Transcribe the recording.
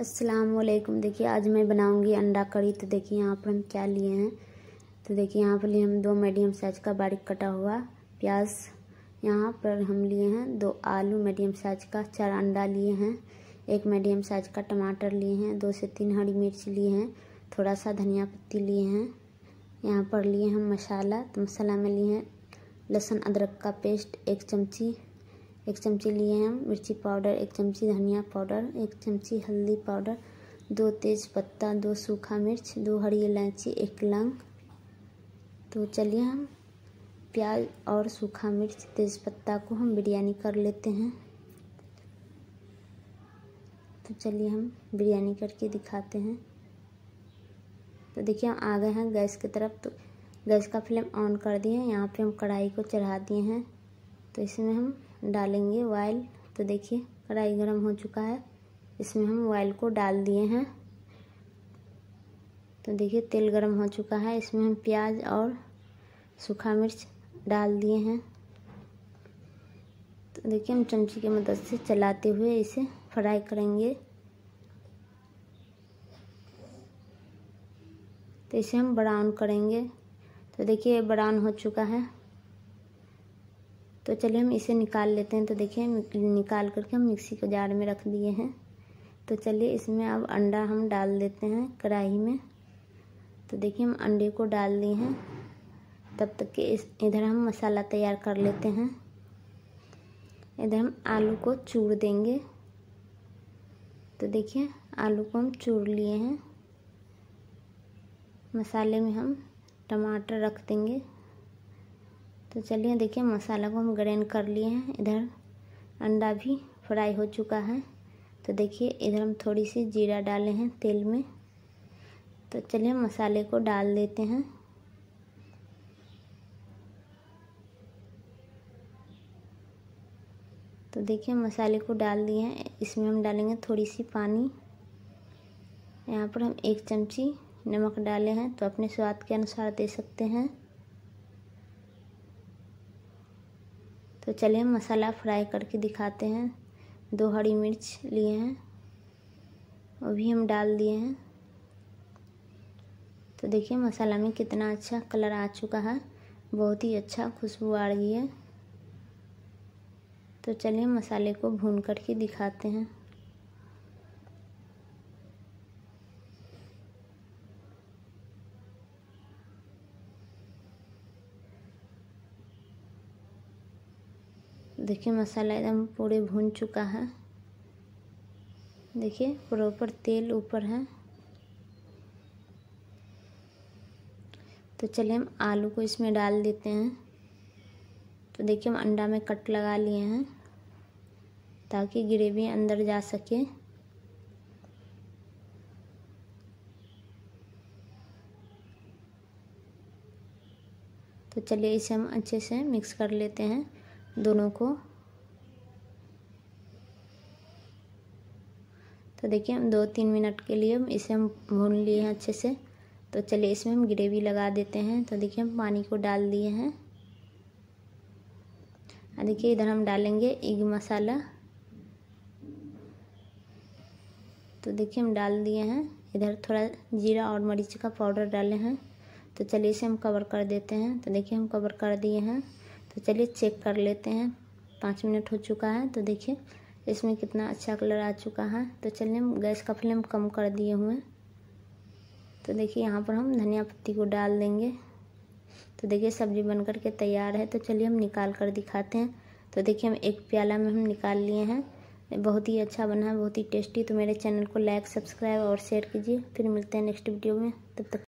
असलकुम देखिए आज मैं बनाऊंगी अंडा करी तो देखिए यहाँ पर हम क्या लिए हैं तो देखिए यहाँ पर लिए हम दो मीडियम साइज का बारीक कटा हुआ प्याज यहाँ पर हम लिए हैं दो आलू मीडियम साइज का चार अंडा लिए हैं एक मीडियम साइज का टमाटर लिए हैं दो से तीन हरी मिर्च लिए हैं थोड़ा सा धनिया पत्ती लिए हैं यहाँ पर लिए हम मसाला तो मसाला में लिए हैं लहसुन अदरक का पेस्ट एक चमची एक चमची लिए हम मिर्ची पाउडर एक चमची धनिया पाउडर एक चमची हल्दी पाउडर दो तेज पत्ता दो सूखा मिर्च दो हरी इलायची एक लंग तो चलिए हम प्याज और सूखा मिर्च तेज पत्ता को हम बिरयानी कर लेते हैं तो चलिए हम बिरयानी करके दिखाते हैं तो देखिए हम आ गए हैं गैस की तरफ तो गैस का फ्लेम ऑन कर दिए हैं यहाँ पे हम कढ़ाई को चढ़ा दिए हैं तो इसमें हम डालेंगे ऑयल तो देखिए कढ़ाई गर्म हो चुका है इसमें हम ऑयल को डाल दिए हैं तो देखिए तेल गर्म हो चुका है इसमें हम प्याज और सूखा मिर्च डाल दिए हैं तो देखिए हम चमची की मदद से चलाते हुए इसे फ्राई करेंगे तो इसे हम ब्राउन करेंगे तो देखिए ब्राउन हो चुका है तो चलिए हम इसे निकाल लेते हैं तो देखिए निकाल करके हम मिक्सी को जार में रख दिए हैं तो चलिए इसमें अब अंडा हम डाल देते हैं कढ़ाई में तो देखिए हम अंडे को डाल दिए हैं तब तक के इस इधर हम मसाला तैयार कर लेते हैं इधर हम आलू को चूर देंगे तो देखिए आलू को हम चूर लिए हैं मसाले में हम टमाटर रख देंगे तो चलिए देखिए मसाला को हम ग्रैंड कर लिए हैं इधर अंडा भी फ्राई हो चुका है तो देखिए इधर हम थोड़ी सी जीरा डाले हैं तेल में तो चलिए मसाले को डाल देते हैं तो देखिए मसाले को डाल दिए हैं इसमें हम डालेंगे थोड़ी सी पानी यहाँ पर हम एक चमची नमक डाले हैं तो अपने स्वाद के अनुसार दे सकते हैं तो चलिए मसाला फ्राई करके दिखाते हैं दो हरी मिर्च लिए हैं वो भी हम डाल दिए हैं तो देखिए मसाला में कितना अच्छा कलर आ चुका है बहुत ही अच्छा खुशबू आ रही है तो चलिए मसाले को भून करके दिखाते हैं देखिए मसाला एकदम पूरे भून चुका है देखिए प्रॉपर तेल ऊपर है तो चलिए हम आलू को इसमें डाल देते हैं तो देखिए हम अंडा में कट लगा लिए हैं ताकि ग्रेवी अंदर जा सके तो चलिए इसे हम अच्छे से मिक्स कर लेते हैं दोनों को तो देखिए हम दो तीन मिनट के लिए इसे हम भून लिए हैं अच्छे से तो चलिए इसमें हम ग्रेवी लगा देते हैं तो देखिए हम पानी को डाल दिए हैं देखिए इधर हम डालेंगे एग मसाला तो देखिए हम डाल दिए हैं इधर थोड़ा जीरा और मरीच का पाउडर डाले हैं तो चलिए इसे हम कवर कर देते हैं तो देखिए हम कवर कर दिए हैं तो चलिए चेक कर लेते हैं पाँच मिनट हो चुका है तो देखिए इसमें कितना अच्छा कलर आ चुका है तो चलिए हम गैस का फ्लेम कम कर दिए हुए हैं तो देखिए यहाँ पर हम धनिया पत्ती को डाल देंगे तो देखिए सब्ज़ी बन के तैयार है तो चलिए हम निकाल कर दिखाते हैं तो देखिए हम एक प्याला में हम निकाल लिए हैं बहुत ही अच्छा बना है बहुत ही टेस्टी तो मेरे चैनल को लाइक सब्सक्राइब और शेयर कीजिए फिर मिलते हैं नेक्स्ट वीडियो में तब तक